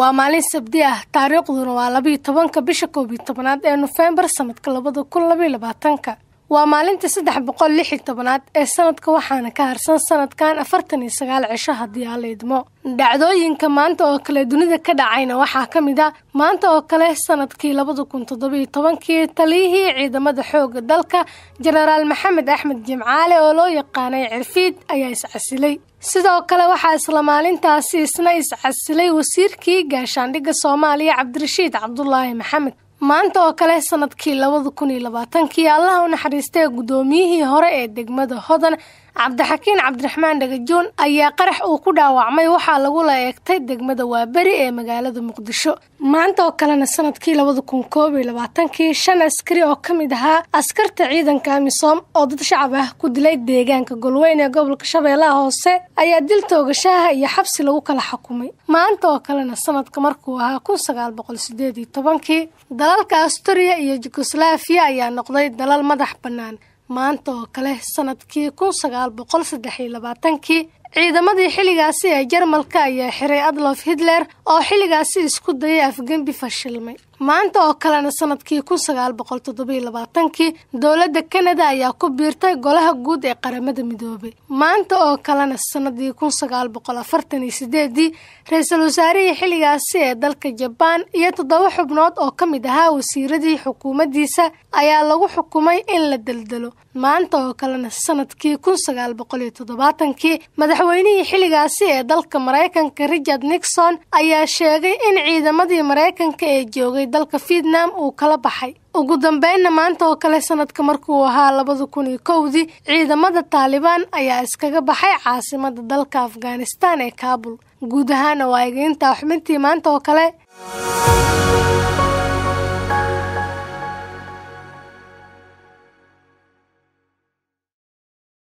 waa maalin sabdi ah taariikhduna waa labayo tobanka bisha koob iyo tobanaad ee nofembar sanadka labada kun labaiyo labaatanka waa maalinta saddex boqol lix tobanaad ee sanadka waxaana ka harsan sanadkan afartan iyo sagaal cisho haddii aan la dhacdooyinka maanta oo kale dunida ka dhacayna waxaa ka mid a ah maanta oo kale sanadkii labada kun toddobiyo tobankii taliyihii ciidamada xooga dalka jenaraal maxamed axmed jimcaale oo loo yaqaanay cirfiid ayaa iscasilay sidoo kale waxaa isla maalintaasi isna iscasilay wasiirkii gaashaandhigga soomaaliya cabdirashiid cabdulaahi maxamed maanta oo kale sanadkii labada kun iyo labaatankii allaha u naxariistay guddoomiyihii hore ee degmada hodan cabdixakiin cabdiraxmaan dhagajoon ayaa qarax uu ku dhaawacmay waxaa lagula eegtay degmada waaberi ee magaalada muqdisho maanta oo kalena sanadkii labada kun koob iyo labaatankii shan askari oo ka mid ahaa askarta ciidanka amisom oo dad shacab ah ku dilay deegaanka golweyn ee gobolka shabeellaha hoose ayaa dil toogashaha iyo xabsi lagu kala xukumay maanta oo kalena sanadka markuu ahaa kun sagaal boqol sideed iyo tobankii dalalka asturiya iyo yugoslaafiya ayaa noqday dalal madax bannaan maanta oo kale sanadkii kun sagaal boqol saddex labaatankii ciidamadii xilligaasi ee jarmalka ayaa xiray adlof hitler oo xilligaasi isku dayay afgembi fashilmay maanta oo kalena sanadkii kun sagaal boqol toddobiyo labaatankii dowladda kanada ayaa ku biirtay golaha guud ee qaramada midoobay maanta oo kalena sanadii kun sagaal boqol afartan iyo sideedii ra-iisul wasaarihii xilligaasi ee dalka jabaan iyo toddoba xubnood oo ka mid ahaa wasiiradii xukuumaddiisa ayaa lagu xukumay in la deldelo maanta oo kalena sanadkii kun sagaal boqol iyo toddobaatankii madaxweynihii xilligaasi ee dalka maraykanka richard nixon ayaa sheegay in ciidamadii maraykanka ee joogay dalka vietnam uu kala baxay ugu dambeynna maanta oo kale sanadka markuu ahaa labada kun iyo kowdii ciidamada taalibaan ayaa iskaga baxay caasimada dalka afghanistan ee kaabul guud ahaana waa iga xubintii maanta oo kale